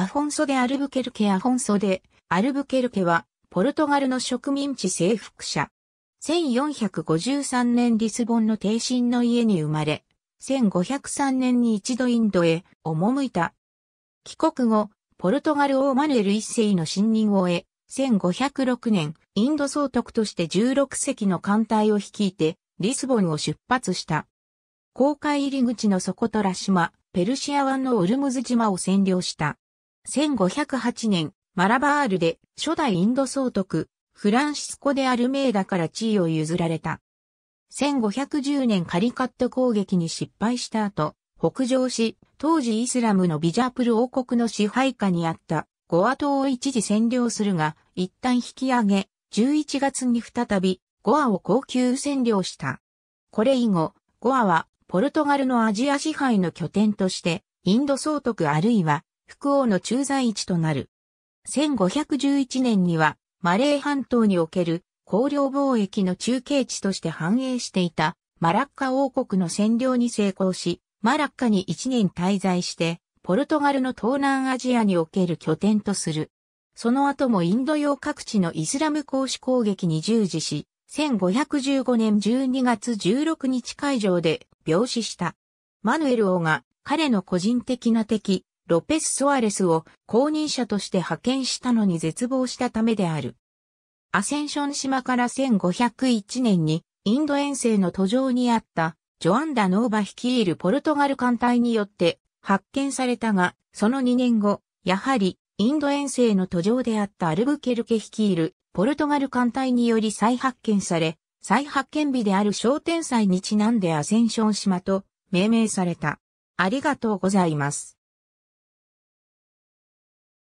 アフォンソでアルブケルケアフォンソで、アルブケルケは、ポルトガルの植民地征服者。1453年リスボンの帝臣の家に生まれ、1503年に一度インドへ赴いた。帰国後、ポルトガル王マヌエル一世の信任を得、1506年、インド総督として16隻の艦隊を率いて、リスボンを出発した。公海入り口のソコトラ島、ペルシア湾のウルムズ島を占領した。1508年、マラバールで初代インド総督、フランシスコ・でアルメーダから地位を譲られた。1510年カリカット攻撃に失敗した後、北上し、当時イスラムのビジャプル王国の支配下にあったゴア島を一時占領するが、一旦引き上げ、11月に再びゴアを高級占領した。これ以後、ゴアはポルトガルのアジア支配の拠点として、インド総督あるいは福王の駐在地となる。1511年には、マレー半島における香料貿易の中継地として繁栄していたマラッカ王国の占領に成功し、マラッカに1年滞在して、ポルトガルの東南アジアにおける拠点とする。その後もインド洋各地のイスラム公使攻撃に従事し、1515年12月16日会場で病死した。マヌエル王が彼の個人的な敵、ロペス・ソアレスを後任者として派遣したのに絶望したためである。アセンション島から1501年にインド遠征の途上にあったジョアンダ・ノーバ率いるポルトガル艦隊によって発見されたが、その2年後、やはりインド遠征の途上であったアルブケルケ率いるポルトガル艦隊により再発見され、再発見日である商店祭にちなんでアセンション島と命名された。ありがとうございます。